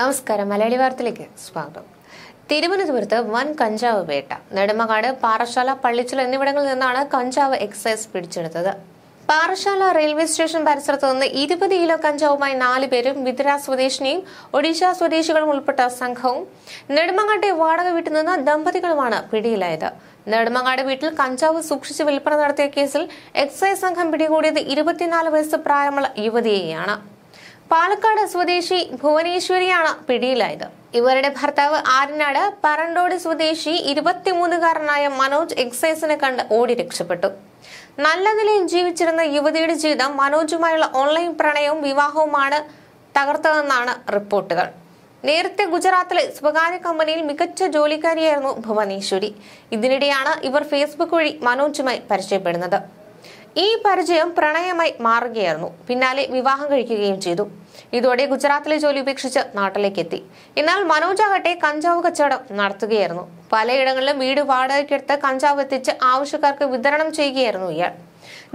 നമസ്കാരം മലയാളി വാർത്തയിലേക്ക് സ്വാഗതം തിരുവനന്തപുരത്ത് വൻ കഞ്ചാവ് വേട്ട നെടുമങ്ങാട് പാറശാല പള്ളിച്ചൽ എന്നിവിടങ്ങളിൽ നിന്നാണ് കഞ്ചാവ് എക്സൈസ് പിടിച്ചെടുത്തത് പാറശാല റെയിൽവേ സ്റ്റേഷൻ പരിസരത്ത് നിന്ന് ഇരുപത് കിലോ കഞ്ചാവുമായി നാല് പേരും വിതര സ്വദേശിനിയും ഒഡീഷ സ്വദേശികളും ഉൾപ്പെട്ട സംഘവും നെടുമങ്ങാട്ടെ വാടക വീട്ടിൽ നിന്ന് ദമ്പതികളുമാണ് പിടിയിലായത് നെടുമങ്ങാട് വീട്ടിൽ കഞ്ചാവ് സൂക്ഷിച്ച് വിൽപ്പന നടത്തിയ കേസിൽ എക്സൈസ് സംഘം പിടികൂടിയത് ഇരുപത്തിനാല് വയസ്സ് പ്രായമുള്ള യുവതിയെയാണ് പാലക്കാട് സ്വദേശി ഭുവനേശ്വരിയാണ് പിടിയിലായത് ഇവരുടെ ഭർത്താവ് ആരനാട് പറണ്ടോട് സ്വദേശി ഇരുപത്തിമൂന്നുകാരനായ മനോജ് എക്സൈസിനെ കണ്ട് ഓടി രക്ഷപ്പെട്ടു നല്ല നിലയിൽ ജീവിച്ചിരുന്ന യുവതിയുടെ ജീവിതം മനോജുമായുള്ള ഓൺലൈൻ പ്രണയവും വിവാഹവുമാണ് തകർത്തതെന്നാണ് റിപ്പോർട്ടുകൾ നേരത്തെ ഗുജറാത്തിലെ സ്വകാര്യ കമ്പനിയിൽ മികച്ച ജോലിക്കാരിയായിരുന്നു ഭുവനേശ്വരി ഇതിനിടെയാണ് ഇവർ ഫേസ്ബുക്ക് വഴി മനോജുമായി പരിചയപ്പെടുന്നത് ഈ പരിചയം പ്രണയമായി മാറുകയായിരുന്നു പിന്നാലെ വിവാഹം കഴിക്കുകയും ചെയ്തു ഇതോടെ ഗുജറാത്തിലെ ജോലി ഉപേക്ഷിച്ച് നാട്ടിലേക്ക് എത്തി എന്നാൽ മനോജാകട്ടെ കഞ്ചാവ് കച്ചവടം നടത്തുകയായിരുന്നു പലയിടങ്ങളിലും വീട് വാടകയ്ക്കെടുത്ത് കഞ്ചാവ് എത്തിച്ച് ആവശ്യക്കാർക്ക് വിതരണം ചെയ്യുകയായിരുന്നു ഇയാൾ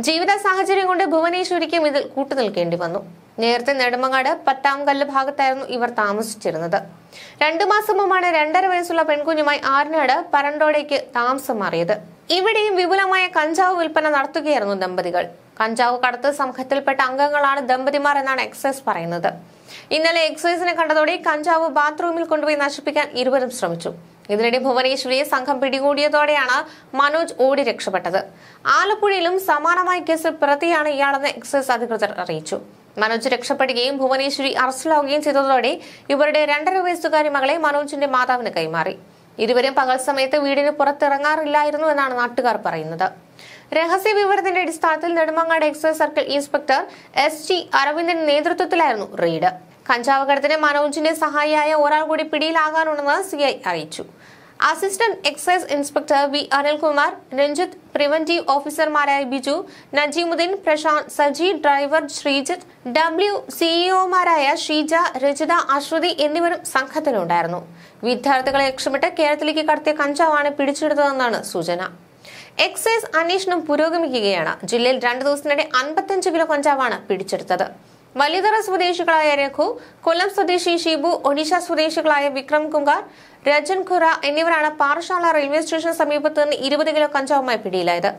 ജീവിത സാഹചര്യം കൊണ്ട് ഭുവനേശ്വരിക്കും ഇതിൽ കൂട്ടുനിൽക്കേണ്ടി വന്നു നേരത്തെ നെടുമങ്ങാട് പത്താം ഭാഗത്തായിരുന്നു ഇവർ താമസിച്ചിരുന്നത് രണ്ടു മാസം മുമ്പാണ് രണ്ടര വയസ്സുള്ള പെൺകുഞ്ഞുമായി ആറിനാട് പരണ്ടോടേക്ക് താമസം മാറിയത് ഇവിടെയും വിപുലമായ കഞ്ചാവ് വിൽപ്പന നടത്തുകയായിരുന്നു ദമ്പതികൾ കഞ്ചാവ് കടത്ത് സംഘത്തിൽപ്പെട്ട അംഗങ്ങളാണ് ദമ്പതിമാർ എന്നാണ് എക്സൈസ് പറയുന്നത് ഇന്നലെ എക്സൈസിനെ കണ്ടതോടെ കഞ്ചാവ് ബാത്റൂമിൽ കൊണ്ടുപോയി നശിപ്പിക്കാൻ ഇരുവരും ശ്രമിച്ചു ഇതിനിടെ ഭുവനേശ്വരിയെ സംഘം പിടികൂടിയതോടെയാണ് മനോജ് ഓടി രക്ഷപ്പെട്ടത് ആലപ്പുഴയിലും സമാനമായ കേസിൽ പ്രതിയാണ് ഇയാളെന്ന് എക്സൈസ് അധികൃതർ അറിയിച്ചു മനോജ് രക്ഷപ്പെടുകയും ഭുവനേശ്വരി അറസ്റ്റിലാവുകയും ചെയ്തതോടെ ഇവരുടെ രണ്ടര വയസ്സുകാരി മകളെ മനോജിന്റെ മാതാവിന് കൈമാറി ഇരുവരും പകൽ സമയത്ത് വീടിന് പുറത്തിറങ്ങാറില്ലായിരുന്നു എന്നാണ് നാട്ടുകാർ പറയുന്നത് രഹസ്യ വിവരത്തിന്റെ അടിസ്ഥാനത്തിൽ Nedumangad excise circle inspector S G അരവിന്ദന്റെ നേതൃത്വത്തിലായിരുന്നു റെയ്ഡ് കഞ്ചാവ് കടത്തിന് മനോജിന്റെ സഹായിയായ ഒരാൾ കൂടി പിടിയിലാകാനുണ്ടെന്ന് സി ഐ അറിയിച്ചു assistant excise inspector V Anilkumar Ranjith preventive ഓഫീസർമാരായ ബിജു നജീമുദ്ദീൻ പ്രശാന്ത് സജി ഡ്രൈവർ ശ്രീജിത്ത് ഡബ്ല്യു സിഇഒമാരായ e ഷീജ രജിത അശ്വതി എന്നിവരും സംഘത്തിലുണ്ടായിരുന്നു വിദ്യാർത്ഥികളെ ലക്ഷ്യമിട്ട് കേരളത്തിലേക്ക് കടത്തിയ കഞ്ചാവാണ് പിടിച്ചെടുത്തതെന്നാണ് സൂചന എക്സൈസ് അന്വേഷണം പുരോഗമിക്കുകയാണ് ജില്ലയിൽ രണ്ടു ദിവസത്തിനിടെ അൻപത്തിയഞ്ച് കിലോ കഞ്ചാവാണ് പിടിച്ചെടുത്തത് വലിയതറ സ്വദേശികളായ രഘു കൊല്ലം സ്വദേശി ഷിബു ഒഡീഷ സ്വദേശികളായ വിക്രം കുങ്കാർ രജൻ ഖുറ എന്നിവരാണ് പാറശാല റെയിൽവേ സ്റ്റേഷൻ സമീപത്ത് നിന്ന് ഇരുപത് കിലോ കഞ്ചാവുമായി പിടിയിലായത്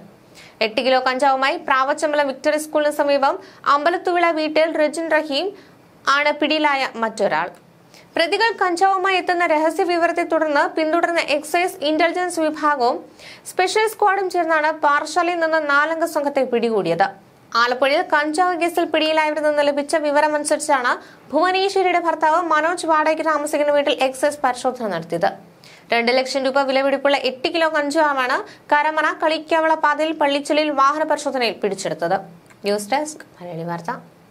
എട്ട് കിലോ കഞ്ചാവുമായി പ്രാവച്ചമ്പലം വിക്ടറി സ്കൂളിന് സമീപം അമ്പലത്തുവിള വീട്ടിൽ രജൻ റഹീം ആണ് പിടിയിലായ മറ്റൊരാൾ പ്രതികൾ കഞ്ചാവുമായി എത്തുന്ന രഹസ്യ വിവരത്തെ തുടർന്ന് പിന്തുടർന്ന എക്സൈസ് ഇന്റലിജൻസ് വിഭാഗവും സ്പെഷ്യൽ സ്ക്വാഡും ചേർന്നാണ് പാർശാലയിൽ നിന്ന് നാലംഗ സംഘത്തെ പിടികൂടിയത് ആലപ്പുഴയിൽ കഞ്ചാവ് കേസിൽ പിടിയിലായിരുന്നെന്ന് ലഭിച്ച വിവരമനുസരിച്ചാണ് ഭുവനേശ്വരിയുടെ ഭർത്താവ് മനോജ് വാടകയ്ക്ക് താമസിക്കുന്ന വീട്ടിൽ എക്സൈസ് പരിശോധന നടത്തിയത് രണ്ട് ലക്ഷം രൂപ വിലപിടിപ്പുള്ള എട്ട് കിലോ കഞ്ചാവാണ് കരമണ കളിക്കാവള പാതയിൽ പള്ളിച്ചലിൽ വാഹന പരിശോധനയിൽ പിടിച്ചെടുത്തത് ന്യൂസ് ഡെസ്ക് മലയാളി വാർത്ത